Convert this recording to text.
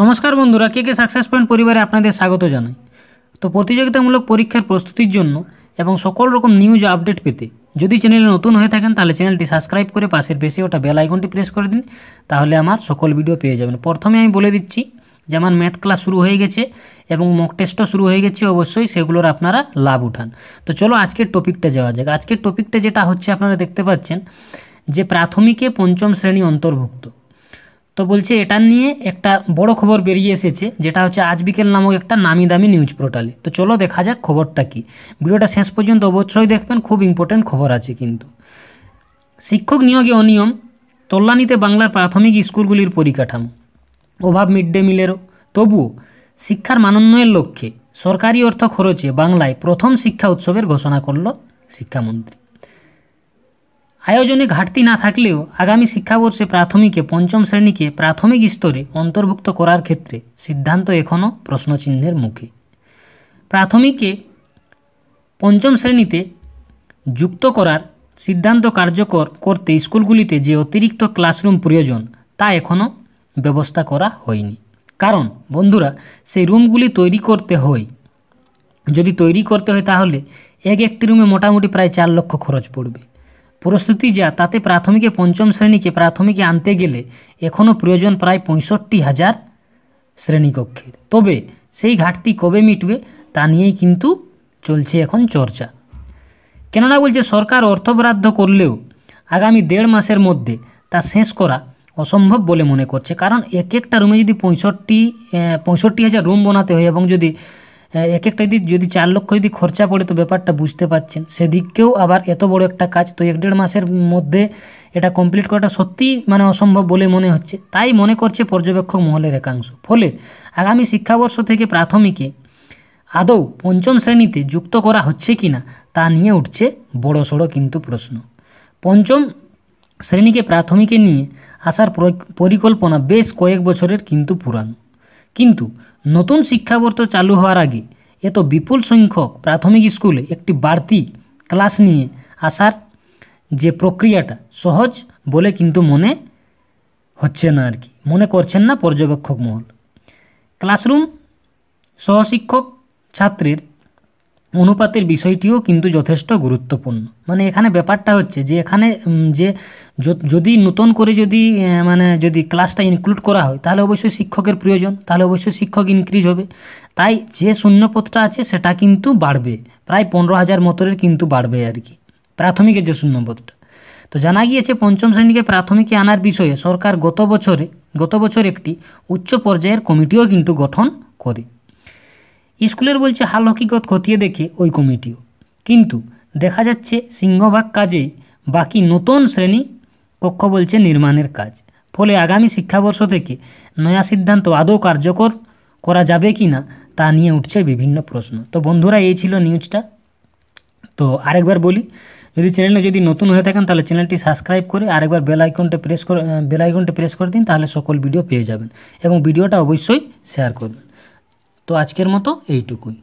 নমস্কার বন্ধুরা কে কে success point পরিবারে আপনাদের স্বাগত জানাই তো প্রতিযোগিতামূলক পরীক্ষার প্রস্তুতির জন্য এবং সকল রকম নিউজ আপডেট পেতে যদি চ্যানেলে নতুন হয়ে থাকেন তাহলে চ্যানেলটি সাবস্ক্রাইব করে পাশের বেশি ওটা বেল আইকনটি প্রেস করে দিন তাহলে আমার সকল ভিডিও পেয়ে যাবেন প্রথমে আমি বলে দিচ্ছি যে আমার ম্যাথ ক্লাস শুরু হয়ে গেছে এবং মক টেস্টও শুরু হয়ে গেছে অবশ্যই সেগুলোর আপনারা লাভ উঠান তো চলো আজকের টপিকটা যাওয়া যাক আজকের টপিকটা যেটা হচ্ছে আপনারা দেখতে পাচ্ছেন যে প্রাথমিকে পঞ্চম শ্রেণী অন্তর্ভুক্ত তো বলছে এটা নিয়ে একটা বড় খবর বেরিয়ে এসেছে যেটা হচ্ছে আজ বিকেল নামক একটা নামি দামি নিউজ পোর্টালে তো চলো দেখা যাক খবরটা কি ভিডিওটা শেষ পর্যন্ত অবশ্যই দেখবেন খুব ইম্পর্টেন্ট খবর আছে কিন্তু শিক্ষক নিয়োগে অনিয়ম তল্লানিতে বাংলার প্রাথমিক স্কুলগুলির পরিকাঠামো অভাব মিড ডে মিলেরও তবুও শিক্ষার মানোন্নয়ের লক্ষ্যে সরকারি অর্থ খরচে বাংলায় প্রথম শিক্ষা উৎসবের ঘোষণা করল শিক্ষামন্ত্রী আয়োজনে ঘাটতি না থাকলেও আগামী শিক্ষাবর্ষে প্রাথমিকে পঞ্চম শ্রেণীকে প্রাথমিক স্তরে অন্তর্ভুক্ত করার ক্ষেত্রে সিদ্ধান্ত এখনও প্রশ্নচিহ্নের মুখে প্রাথমিকে পঞ্চম শ্রেণীতে যুক্ত করার সিদ্ধান্ত কার্যকর করতে স্কুলগুলিতে যে অতিরিক্ত ক্লাসরুম প্রয়োজন তা এখনও ব্যবস্থা করা হয়নি কারণ বন্ধুরা সেই রুমগুলি তৈরি করতে হয় যদি তৈরি করতে হয় তাহলে এক একটি রুমে মোটামুটি প্রায় চার লক্ষ খরচ পড়বে প্রস্তুতি যা তাতে প্রাথমিকে পঞ্চম শ্রেণীকে প্রাথমিকে আনতে গেলে এখনও প্রয়োজন প্রায় পঁয়ষট্টি হাজার শ্রেণীকক্ষের তবে সেই ঘাটতি কবে মিটবে তা নিয়েই কিন্তু চলছে এখন চর্চা কেননা বলছে সরকার অর্থ বরাদ্দ করলেও আগামী দেড় মাসের মধ্যে তা শেষ করা অসম্ভব বলে মনে করছে কারণ এক একটা রুমে যদি পঁয়ষট্টি পঁয়ষট্টি হাজার রুম বানাতে হয় এবং যদি এক একটা দিক যদি চার লক্ষ যদি খরচা পড়ে তো ব্যাপারটা বুঝতে পারছেন সেদিককেও আবার এত বড় একটা কাজ তো এক দেড় মাসের মধ্যে এটা কমপ্লিট করাটা সত্যিই মানে অসম্ভব বলে মনে হচ্ছে তাই মনে করছে পর্যবেক্ষক মহলের একাংশ ফলে আগামী শিক্ষাবর্ষ থেকে প্রাথমিকে আদৌ পঞ্চম শ্রেণীতে যুক্ত করা হচ্ছে কি না তা নিয়ে উঠছে সড়ো কিন্তু প্রশ্ন পঞ্চম শ্রেণীকে প্রাথমিকে নিয়ে আসার পরিকল্পনা বেশ কয়েক বছরের কিন্তু পুরানো কিন্তু নতুন শিক্ষাবর্ষ চালু হওয়ার আগে এত বিপুল সংখ্যক প্রাথমিক স্কুলে একটি বাড়তি ক্লাস নিয়ে আসার যে প্রক্রিয়াটা সহজ বলে কিন্তু মনে হচ্ছে না আর কি মনে করছেন না পর্যবেক্ষক মহল ক্লাসরুম সহশিক্ষক ছাত্রের অনুপাতের বিষয়টিও কিন্তু যথেষ্ট গুরুত্বপূর্ণ মানে এখানে ব্যাপারটা হচ্ছে যে এখানে যে যদি নতুন করে যদি মানে যদি ক্লাসটা ইনক্লুড করা হয় তাহলে অবশ্যই শিক্ষকের প্রয়োজন তাহলে অবশ্যই শিক্ষক ইনক্রিজ হবে তাই যে শূন্যপদটা আছে সেটা কিন্তু বাড়বে প্রায় পনেরো হাজার মতরের কিন্তু বাড়বে আর কি প্রাথমিকের যে শূন্যপদটা তো জানা গিয়েছে পঞ্চম শ্রেণীকে প্রাথমিকে আনার বিষয়ে সরকার গত বছরে গত বছর একটি উচ্চ পর্যায়ের কমিটিও কিন্তু গঠন করে স্কুলের বলছে হাল হকিকত খতিয়ে দেখে ওই কমিটিও কিন্তু দেখা যাচ্ছে সিংহভাগ কাজে বাকি নতুন শ্রেণী কক্ষ বলছে নির্মাণের কাজ ফলে আগামী শিক্ষাবর্ষ থেকে নয়া সিদ্ধান্ত আদৌ কার্যকর করা যাবে কি না তা নিয়ে উঠছে বিভিন্ন প্রশ্ন তো বন্ধুরা এই ছিল নিউজটা তো আরেকবার বলি যদি চ্যানেলে যদি নতুন হয়ে থাকেন তাহলে চ্যানেলটি সাবস্ক্রাইব করে আরেকবার বেল আইকনটা প্রেস করে বেল আইকনটা প্রেস করে দিন তাহলে সকল ভিডিও পেয়ে যাবেন এবং ভিডিওটা অবশ্যই শেয়ার করবেন তো আজকের মতো এইটুকুই